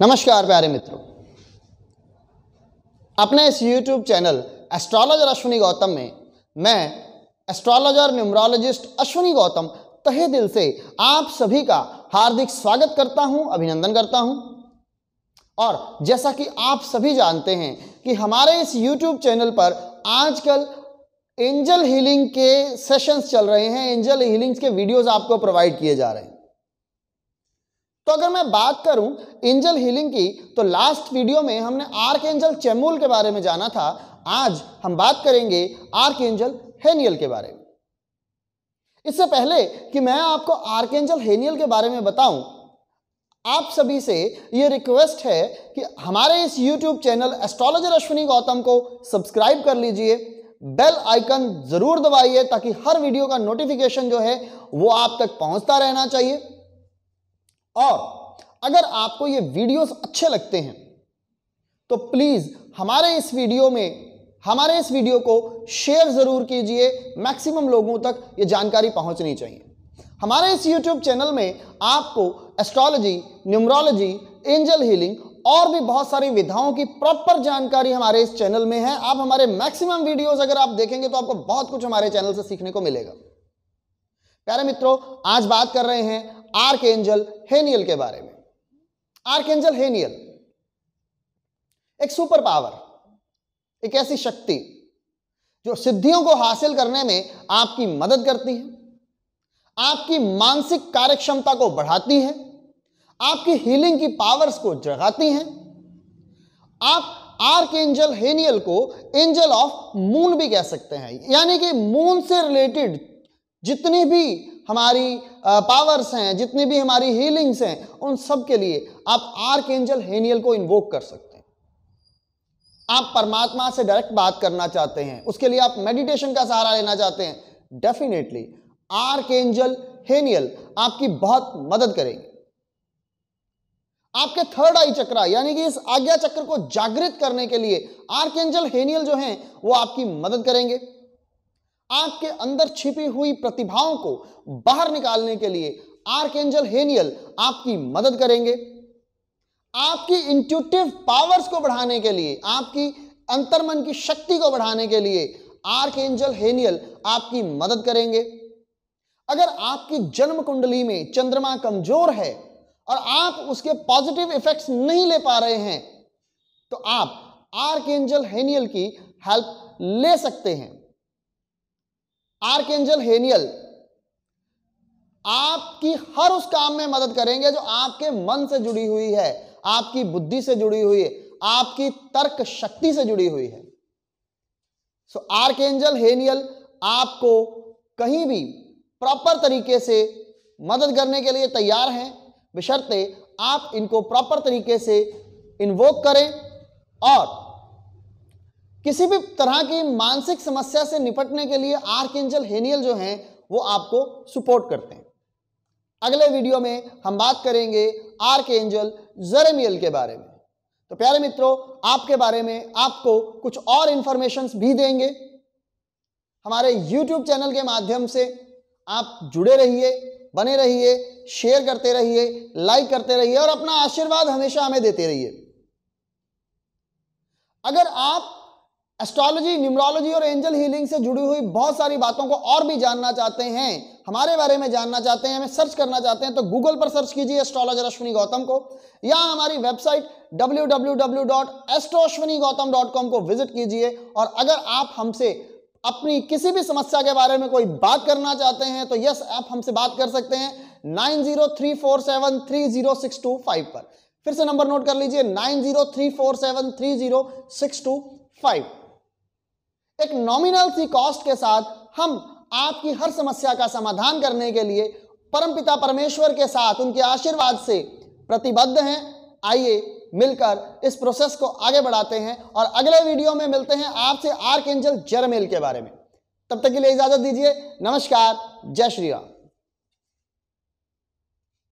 नमस्कार प्यारे मित्रों अपने इस YouTube channel astrologer Ashwini Gautam में मैं एस्ट्रोलॉजर न्यूमरोलॉजिस्ट अश्विनी गौतम तहे दिल से आप सभी का हार्दिक स्वागत करता हूं अभिनंदन करता हूं और जैसा कि आप सभी जानते हैं कि हमारे इस यूट्यूब चैनल पर आजकल एंजल हीलिंग के सेशंस चल रहे हैं एंजल हीलिंग्स के वीडियोस आपको प्रोवाइड किए जा रहे हैं तो अगर मैं बात करूं एंजल हीलिंग की तो लास्ट वीडियो में हमने आर्क एंजल चेमूल के बारे में जाना था आज हम बात करेंगे आर्क एंजल हेनियल के बारे में इससे पहले कि मैं आपको आर्क एंजल हेनियल के बारे में बताऊं आप सभी से ये रिक्वेस्ट है कि हमारे इस YouTube channel astrologer Ashwini Gautam को सब्सक्राइब कर लीजिए बेल आइकन ज़रूर दबाइए ताकि हर वीडियो का नोटिफिकेशन जो है वो आप तक पहुंचता रहना चाहिए और अगर आपको ये वीडियोस अच्छे लगते हैं तो प्लीज़ हमारे इस वीडियो में हमारे इस वीडियो को शेयर ज़रूर कीजिए मैक्सिमम लोगों तक ये जानकारी पहुंचनी चाहिए हमारे इस YouTube चैनल में आपको एस्ट्रोलॉजी न्यूमरोलॉजी एंजल हीलिंग और भी बहुत सारी विधाओं की प्रॉपर जानकारी हमारे इस चैनल में है आप हमारे मैक्सिमम वीडियोस अगर आप देखेंगे तो आपको बहुत कुछ हमारे चैनल से सीखने को मिलेगा प्यारे मित्रों आज बात कर रहे हैं आर्क एंजल हेनियल के बारे में आर्क एंजल हेनियल एक सुपर पावर एक ऐसी शक्ति जो सिद्धियों को हासिल करने में आपकी मदद करती है आपकी मानसिक कार्यक्षमता को बढ़ाती है आपकी हीलिंग की पावर्स को जगाती हैं आप आर्क एंजल हेनियल को एंजल ऑफ मून भी कह सकते हैं यानी कि मून से रिलेटेड जितनी भी हमारी पावर्स हैं जितनी भी हमारी हीलिंग्स हैं उन सब के लिए आप आर्क एंजल हेनियल को इन्वोक कर सकते हैं आप परमात्मा से डायरेक्ट बात करना चाहते हैं उसके लिए आप मेडिटेशन का सहारा लेना चाहते हैं डेफिनेटली आर्क एंजल हेनियल आपकी बहुत मदद करेंगे आपके थर्ड आई चक्र यानी कि इस आज्ञा चक्र को जागृत करने के लिए आर्क एंजल हेनियल जो हैं वो आपकी मदद करेंगे आपके अंदर छिपी हुई प्रतिभाओं को बाहर निकालने के लिए आर्क एंजल हेनियल आपकी मदद करेंगे आपकी इंट्यूटिव पावर्स को बढ़ाने के लिए आपकी अंतर्मन की शक्ति को बढ़ाने के लिए आर्क एंजल हेनियल आपकी मदद करेंगे अगर आपकी जन्म कुंडली में चंद्रमा कमजोर है और आप उसके पॉजिटिव इफेक्ट्स नहीं ले पा रहे हैं तो आप आर्क एंजल हेनियल की हेल्प ले सकते हैं आर्केंजल हेनियल आपकी हर उस काम में मदद करेंगे जो आपके मन से जुड़ी हुई है आपकी बुद्धि से जुड़ी हुई है आपकी तर्क शक्ति से जुड़ी हुई है सो आर्केंजल हेनियल आपको कहीं भी प्रॉपर तरीके से मदद करने के लिए तैयार हैं बशर्ते आप इनको प्रॉपर तरीके से इन्वोक करें और किसी भी तरह की मानसिक समस्या से निपटने के लिए आर्क एंजल हेनियल जो हैं वो आपको सपोर्ट करते हैं अगले वीडियो में हम बात करेंगे आर्क एंजल जरेमियल के बारे में तो प्यारे मित्रों आपके बारे में आपको कुछ और इंफॉर्मेशन भी देंगे हमारे यूट्यूब चैनल के माध्यम से आप जुड़े रहिए बने रहिए शेयर करते रहिए लाइक करते रहिए और अपना आशीर्वाद हमेशा हमें देते रहिए अगर आप एस्ट्रोलॉजी न्यूमरोलॉजी और एंजल हीलिंग से जुड़ी हुई बहुत सारी बातों को और भी जानना चाहते हैं हमारे बारे में जानना चाहते हैं हमें सर्च करना चाहते हैं तो गूगल पर सर्च कीजिए एस्ट्रोलॉजर अश्विनी गौतम को या हमारी वेबसाइट डब्ल्यू को विजिट कीजिए और अगर आप हमसे अपनी किसी भी समस्या के बारे में कोई बात करना चाहते हैं तो यस आप हमसे बात कर सकते हैं nine zero three four seven three zero six two five पर फिर से नंबर नोट कर लीजिए nine zero three four seven three zero six two five एक नॉमिनल सी कॉस्ट के साथ हम आपकी हर समस्या का समाधान करने के लिए परमपिता परमेश्वर के साथ उनके आशीर्वाद से प्रतिबद्ध हैं आइए मिलकर इस प्रोसेस को आगे बढ़ाते हैं और अगले वीडियो में मिलते हैं आपसे आर्क एंजल जरमेल के बारे में तब तक के लिए इजाज़त दीजिए नमस्कार जय श्री राम